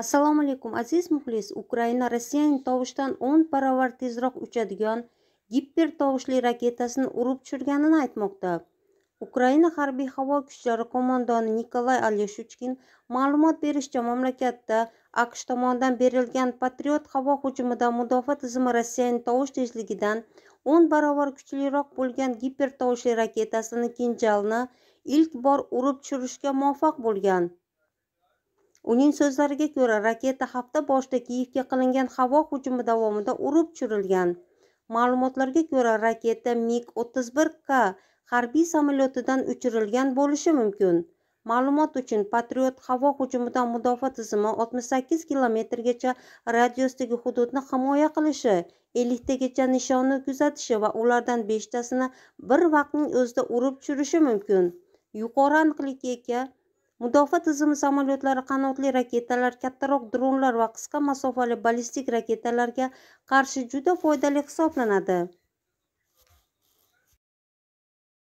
assalomu alaykum aziz muxlis ukraina rossiyaning tovushdan o'n baravar tezroq uchadigan gipper tovushli raketasini urib tushirganini aytmoqda ukraina harbiy havo kuchlari qo'mondoni nikolay alyashuchkin ma'lumot berishicha mamlakatda aqsh tomonidan berilgan patriot havo hujumida mudofaa tizimi rossiyaning tovush tezligidan o'n barobar kuchliroq bo'lgan gipper tovushli raketasini kinjalni ilk bor urib tushirishga muvaffaq bo'lgan uning so'zlariga ko'ra raketa hafta boshida kiyevga qilingan havo hujumi davomida urib tushirilgan ma'lumotlarga ko'ra raketa mig o'ttiz bir k harbiy samolyotidan uchirilgan bo'lishi mumkin ma'lumot uchun patriot havo hujumidan mudofaa tizimi 68 kilometrgacha radiusdagi hududni himoya qilishi elliktagacha nishonni kuzatishi va ulardan beshtasini bir vaqtning o'zida urib tushirishi mumkin yuqori aniqlikka mudofaa tizimi samolyotlari qanotli raketalar kattaroq dronlar va qisqa masofali ballistik raketalarga qarshi juda foydali hisoblanadi